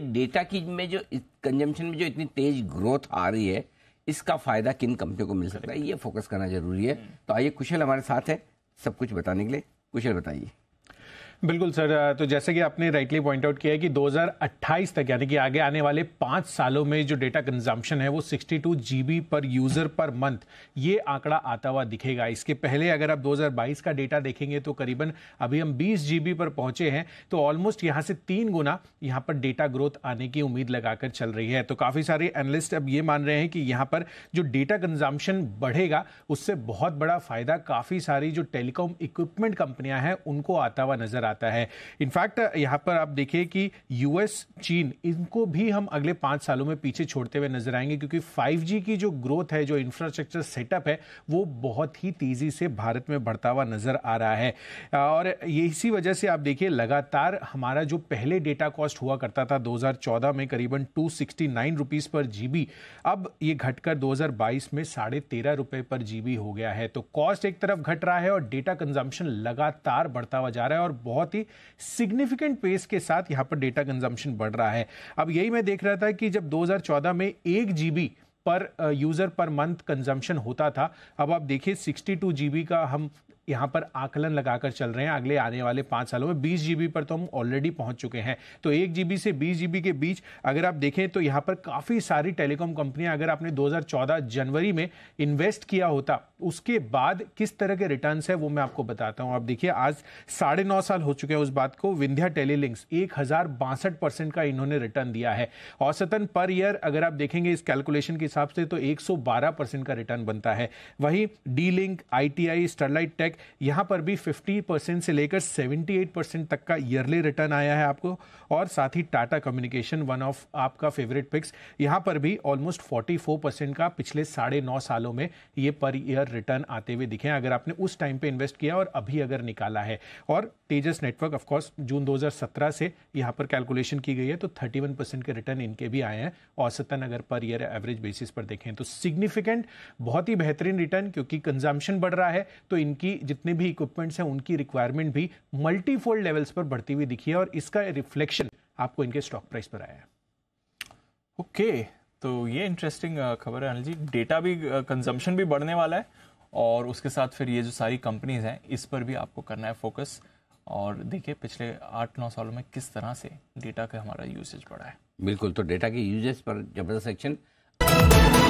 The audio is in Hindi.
डेटा की में जो कंजम्पशन में जो इतनी तेज ग्रोथ आ रही है इसका फायदा किन कंपनियों को मिल सकता है ये फोकस करना जरूरी है हम्म। तो आइए कुशल हमारे साथ है सब कुछ बताने के लिए कुशल बताइए बिल्कुल सर तो जैसे कि आपने राइटली पॉइंट आउट किया है कि 2028 तक यानी कि आगे आने वाले पाँच सालों में जो डेटा कंजम्पशन है वो 62 जीबी पर यूज़र पर मंथ ये आंकड़ा आता हुआ दिखेगा इसके पहले अगर आप 2022 का डेटा देखेंगे तो करीबन अभी हम 20 जीबी पर पहुंचे हैं तो ऑलमोस्ट यहाँ से तीन गुना यहाँ पर डेटा ग्रोथ आने की उम्मीद लगाकर चल रही है तो काफ़ी सारे एनालिस्ट अब ये मान रहे हैं कि यहाँ पर जो डेटा कंजम्पशन बढ़ेगा उससे बहुत बड़ा फ़ायदा काफ़ी सारी जो टेलीकॉम इक्विपमेंट कंपनियाँ हैं उनको आता हुआ नजर आ आता है इनफैक्ट यहाँ पर आप देखिए कि यूएस चीन इनको भी हम अगले पांच सालों में पीछे छोड़ते हुए नजर आएंगे क्योंकि फाइव की जो ग्रोथ है जो इंफ्रास्ट्रक्चर सेटअप है वो बहुत ही तेज़ी से भारत में बढ़ता हुआ नज़र आ रहा है और ये इसी वजह से आप देखिए लगातार हमारा जो पहले डेटा कॉस्ट हुआ करता था 2014 में करीबन टू सिक्सटी पर जीबी अब ये घटकर 2022 में साढ़े तेरह रुपए पर जीबी हो गया है तो कॉस्ट एक तरफ घट रहा है और डेटा कंजम्पशन लगातार बढ़ता हुआ जा रहा है और बहुत ही सिग्निफिकेंट पेस के साथ यहाँ पर डेटा कंजम्पशन बढ़ रहा है अब यही मैं देख रहा था कि जब 2014 में एक जीबी पर यूज़र पर मंथ कंजम्पशन होता था अब आप देखिए 62 जीबी का हम यहाँ पर आकलन लगाकर चल रहे हैं अगले आने वाले पाँच सालों में बीस जीबी पर तो हम ऑलरेडी पहुँच चुके हैं तो एक जीबी से बीस जीबी के बीच अगर आप देखें तो यहाँ पर काफ़ी सारी टेलीकॉम कंपनियाँ अगर आपने 2014 जनवरी में इन्वेस्ट किया होता उसके बाद किस तरह के रिटर्न है वो मैं आपको बताता हूँ आप देखिए आज साढ़े नौ साल हो चुके हैं उस बात को विंध्या टेलीलिंक्स एक हज़ार बासठ परसेंट का इन्होंने रिटर्न दिया है औसतन पर ईयर अगर आप देखेंगे इस कैलकुलेशन के हिसाब से तो बारह परसेंट का रिटर्न बनता है वही डी लिंक आई स्टरलाइट टेक टेक यहाँ पर भी 50 परसेंट से लेकर 78 परसेंट तक का ईयरली रिटर्न आया है आपको और साथ ही टाटा कम्युनिकेशन वन ऑफ आपका फेवरेट पिक्स यहाँ पर भी ऑलमोस्ट 44 परसेंट का पिछले साढ़े नौ सालों में ये पर ईयर रिटर्न आते हुए दिखे अगर आपने उस टाइम पे इन्वेस्ट किया और अभी अगर निकाला है और तेजस नेटवर्क ऑफकोर्स जून दो से यहाँ पर कैलकुलेशन की गई है तो थर्टी के रिटर्न इनके भी आए हैं औसतन अगर पर ईयर एवरेज बेसिस पर देखें तो सिग्निफिकेंट बहुत ही बेहतरीन रिटर्न क्योंकि कंजम्पशन बढ़ रहा है तो इनकी जितने भी इक्विपमेंट्स हैं उनकी रिक्वायरमेंट भी मल्टीफोल्ड लेवल्स पर बढ़ती हुई दिखी है और इसका रिफ्लेक्शन आपको इनके स्टॉक प्राइस पर आया है ओके okay, तो ये इंटरेस्टिंग खबर है अनिल जी डेटा भी कंजम्पशन भी बढ़ने वाला है और उसके साथ फिर ये जो सारी कंपनीज हैं इस पर भी आपको करना है फोकस और देखिए पिछले आठ नौ सालों में किस तरह से डेटा का हमारा यूसेज बढ़ा है बिल्कुल तो डेटा के यूजेज पर जबरदस्त एक्शन